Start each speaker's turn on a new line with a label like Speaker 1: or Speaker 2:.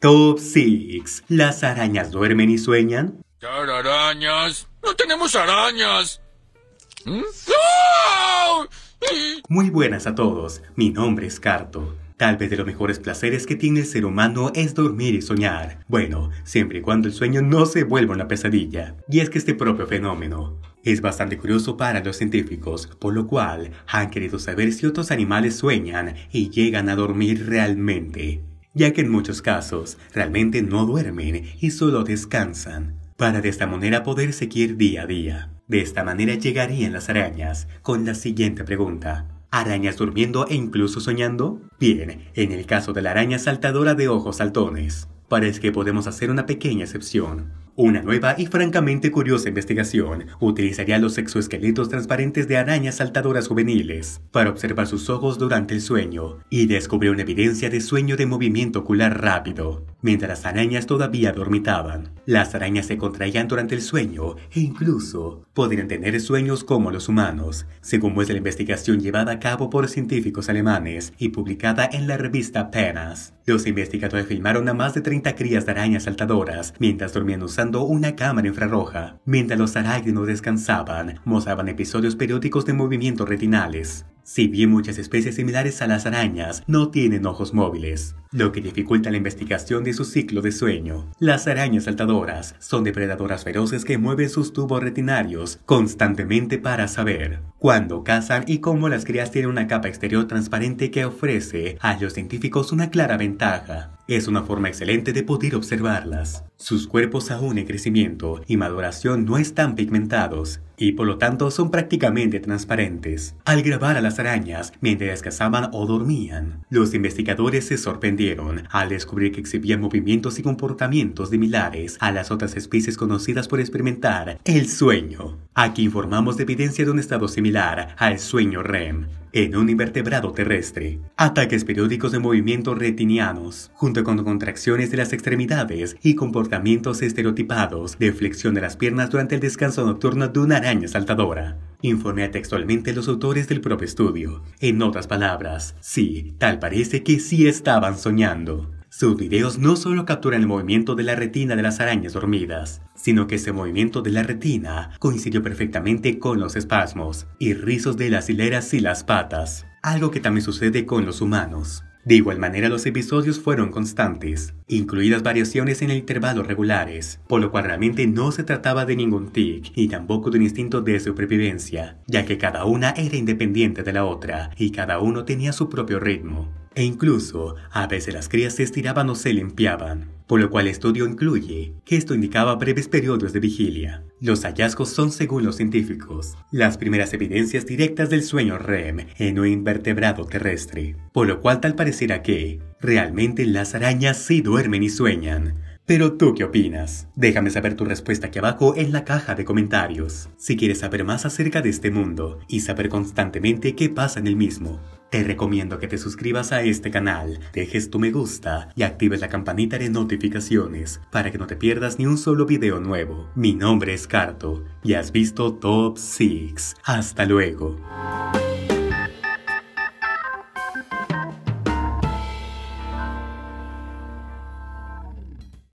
Speaker 1: Top 6. ¿Las arañas duermen y sueñan? arañas! ¡No tenemos arañas! ¿Mm? Muy buenas a todos, mi nombre es Carto. Tal vez de los mejores placeres que tiene el ser humano es dormir y soñar. Bueno, siempre y cuando el sueño no se vuelva una pesadilla. Y es que este propio fenómeno es bastante curioso para los científicos, por lo cual han querido saber si otros animales sueñan y llegan a dormir realmente ya que en muchos casos realmente no duermen y solo descansan, para de esta manera poder seguir día a día. De esta manera llegarían las arañas con la siguiente pregunta. ¿Arañas durmiendo e incluso soñando? Bien, en el caso de la araña saltadora de ojos saltones, parece que podemos hacer una pequeña excepción, una nueva y francamente curiosa investigación utilizaría los exoesqueletos transparentes de arañas saltadoras juveniles para observar sus ojos durante el sueño y descubrió una evidencia de sueño de movimiento ocular rápido mientras las arañas todavía dormitaban. Las arañas se contraían durante el sueño e incluso podían tener sueños como los humanos, según muestra la investigación llevada a cabo por científicos alemanes y publicada en la revista Penas. Los investigadores filmaron a más de 30 crías de arañas saltadoras mientras dormían usando una cámara infrarroja. Mientras los arácnidos descansaban, mostraban episodios periódicos de movimientos retinales. Si bien muchas especies similares a las arañas no tienen ojos móviles, lo que dificulta la investigación de su ciclo de sueño. Las arañas saltadoras son depredadoras feroces que mueven sus tubos retinarios constantemente para saber cuándo cazan y cómo las crías tienen una capa exterior transparente que ofrece a los científicos una clara ventaja. Es una forma excelente de poder observarlas. Sus cuerpos aún en crecimiento y maduración no están pigmentados y por lo tanto son prácticamente transparentes. Al grabar a las arañas mientras cazaban o dormían, los investigadores se sorprendieron al descubrir que exhibían movimientos y comportamientos similares a las otras especies conocidas por experimentar el sueño. Aquí informamos de evidencia de un estado similar al sueño REM en un invertebrado terrestre. Ataques periódicos de movimientos retinianos junto con contracciones de las extremidades y comportamientos estereotipados de flexión de las piernas durante el descanso nocturno de una araña saltadora. Informé textualmente los autores del propio estudio. En otras palabras, sí, tal parece que sí estaban soñando. Sus videos no solo capturan el movimiento de la retina de las arañas dormidas, sino que ese movimiento de la retina coincidió perfectamente con los espasmos y rizos de las hileras y las patas, algo que también sucede con los humanos. De igual manera, los episodios fueron constantes, incluidas variaciones en el intervalo regulares, por lo cual realmente no se trataba de ningún tic y tampoco de un instinto de supervivencia, ya que cada una era independiente de la otra y cada uno tenía su propio ritmo e incluso a veces las crías se estiraban o se limpiaban, por lo cual el estudio incluye que esto indicaba breves periodos de vigilia. Los hallazgos son, según los científicos, las primeras evidencias directas del sueño REM en un invertebrado terrestre, por lo cual tal parecerá que realmente las arañas sí duermen y sueñan, pero tú qué opinas? Déjame saber tu respuesta aquí abajo en la caja de comentarios. Si quieres saber más acerca de este mundo y saber constantemente qué pasa en el mismo, te recomiendo que te suscribas a este canal, dejes tu me gusta y actives la campanita de notificaciones para que no te pierdas ni un solo video nuevo. Mi nombre es Carto y has visto Top 6. Hasta luego.